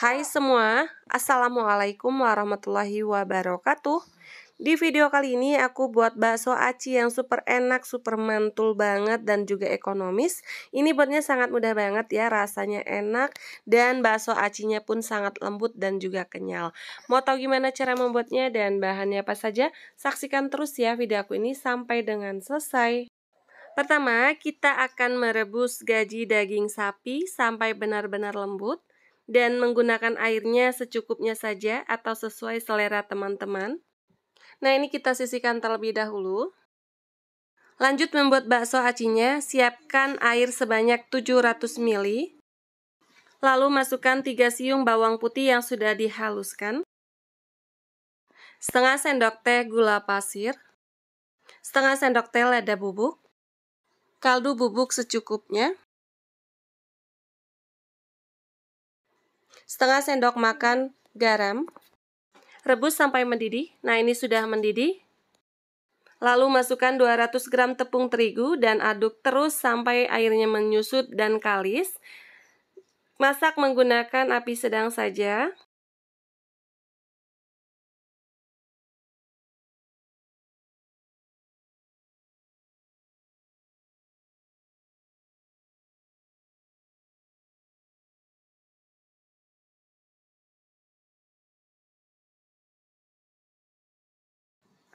Hai semua, Assalamualaikum warahmatullahi wabarakatuh Di video kali ini aku buat bakso aci yang super enak, super mantul banget dan juga ekonomis Ini buatnya sangat mudah banget ya, rasanya enak dan bakso acinya pun sangat lembut dan juga kenyal Mau tahu gimana cara membuatnya dan bahannya apa saja? Saksikan terus ya video aku ini sampai dengan selesai Pertama, kita akan merebus gaji daging sapi sampai benar-benar lembut dan menggunakan airnya secukupnya saja atau sesuai selera teman-teman. Nah, ini kita sisihkan terlebih dahulu. Lanjut membuat bakso acinya, siapkan air sebanyak 700 ml. Lalu masukkan 3 siung bawang putih yang sudah dihaluskan. Setengah sendok teh gula pasir. Setengah sendok teh lada bubuk. Kaldu bubuk secukupnya. setengah sendok makan garam. Rebus sampai mendidih. Nah, ini sudah mendidih. Lalu masukkan 200 gram tepung terigu dan aduk terus sampai airnya menyusut dan kalis. Masak menggunakan api sedang saja.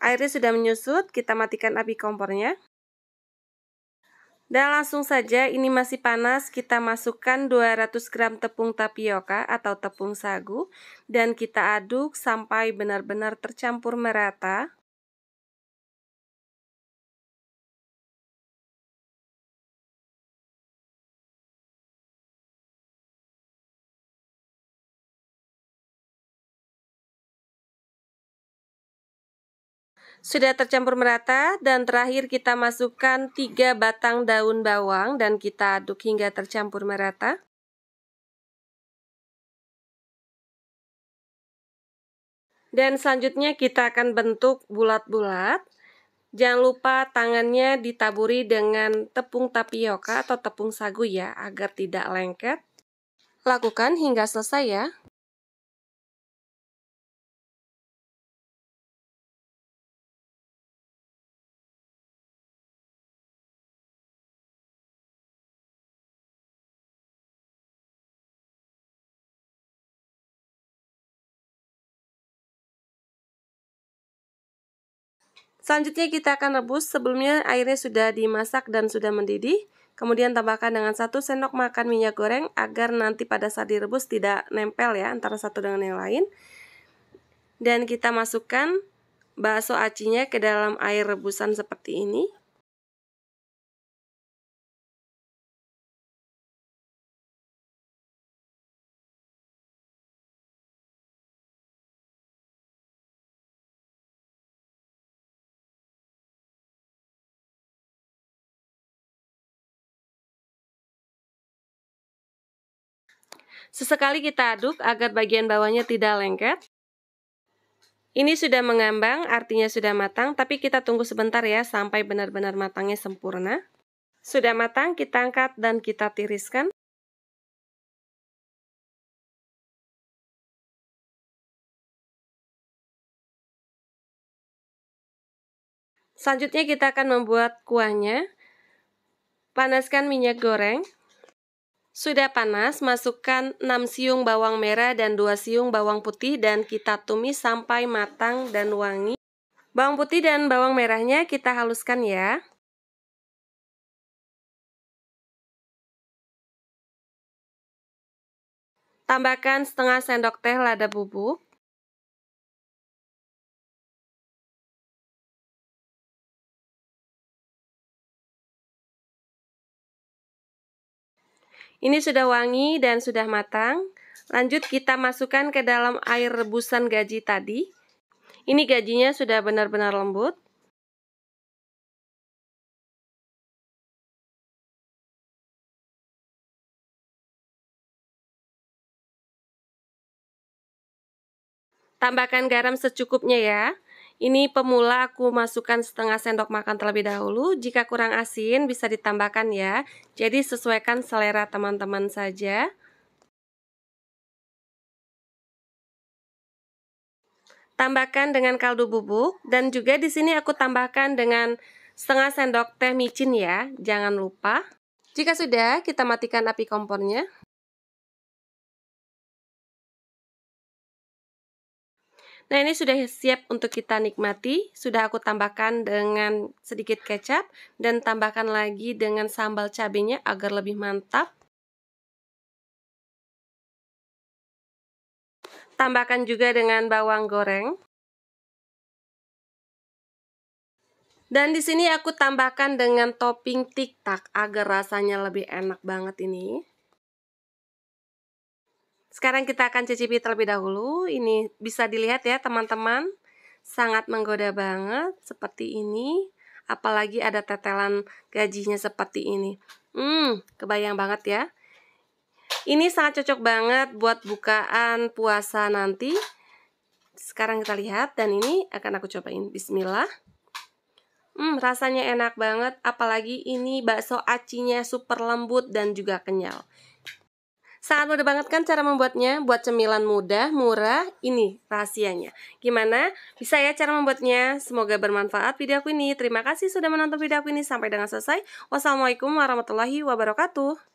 Airnya sudah menyusut, kita matikan api kompornya. Dan langsung saja ini masih panas, kita masukkan 200 gram tepung tapioka atau tepung sagu dan kita aduk sampai benar-benar tercampur merata. Sudah tercampur merata dan terakhir kita masukkan 3 batang daun bawang dan kita aduk hingga tercampur merata. Dan selanjutnya kita akan bentuk bulat-bulat. Jangan lupa tangannya ditaburi dengan tepung tapioka atau tepung sagu ya, agar tidak lengket. Lakukan hingga selesai ya. Selanjutnya kita akan rebus, sebelumnya airnya sudah dimasak dan sudah mendidih. Kemudian tambahkan dengan satu sendok makan minyak goreng agar nanti pada saat direbus tidak nempel ya antara satu dengan yang lain. Dan kita masukkan bakso acinya ke dalam air rebusan seperti ini. Sesekali kita aduk agar bagian bawahnya tidak lengket. Ini sudah mengambang, artinya sudah matang, tapi kita tunggu sebentar ya sampai benar-benar matangnya sempurna. Sudah matang, kita angkat dan kita tiriskan. Selanjutnya kita akan membuat kuahnya. Panaskan minyak goreng. Sudah panas, masukkan 6 siung bawang merah dan 2 siung bawang putih dan kita tumis sampai matang dan wangi. Bawang putih dan bawang merahnya kita haluskan ya. Tambahkan setengah sendok teh lada bubuk. Ini sudah wangi dan sudah matang. Lanjut kita masukkan ke dalam air rebusan gaji tadi. Ini gajinya sudah benar-benar lembut. Tambahkan garam secukupnya ya. Ini pemula aku masukkan setengah sendok makan terlebih dahulu. Jika kurang asin bisa ditambahkan ya. Jadi sesuaikan selera teman-teman saja. Tambahkan dengan kaldu bubuk dan juga di sini aku tambahkan dengan setengah sendok teh micin ya. Jangan lupa. Jika sudah, kita matikan api kompornya. Nah ini sudah siap untuk kita nikmati Sudah aku tambahkan dengan sedikit kecap Dan tambahkan lagi dengan sambal cabenya agar lebih mantap Tambahkan juga dengan bawang goreng Dan di sini aku tambahkan dengan topping tiktak agar rasanya lebih enak banget ini. Sekarang kita akan cicipi terlebih dahulu. Ini bisa dilihat ya teman-teman. Sangat menggoda banget seperti ini. Apalagi ada tetelan gajinya seperti ini. Hmm, kebayang banget ya. Ini sangat cocok banget buat bukaan puasa nanti. Sekarang kita lihat dan ini akan aku cobain. Bismillah. Hmm, rasanya enak banget. Apalagi ini bakso acinya super lembut dan juga kenyal. Sangat mudah banget kan cara membuatnya? Buat cemilan mudah, murah, ini rahasianya. Gimana? Bisa ya cara membuatnya? Semoga bermanfaat video aku ini. Terima kasih sudah menonton video aku ini sampai dengan selesai. Wassalamualaikum warahmatullahi wabarakatuh.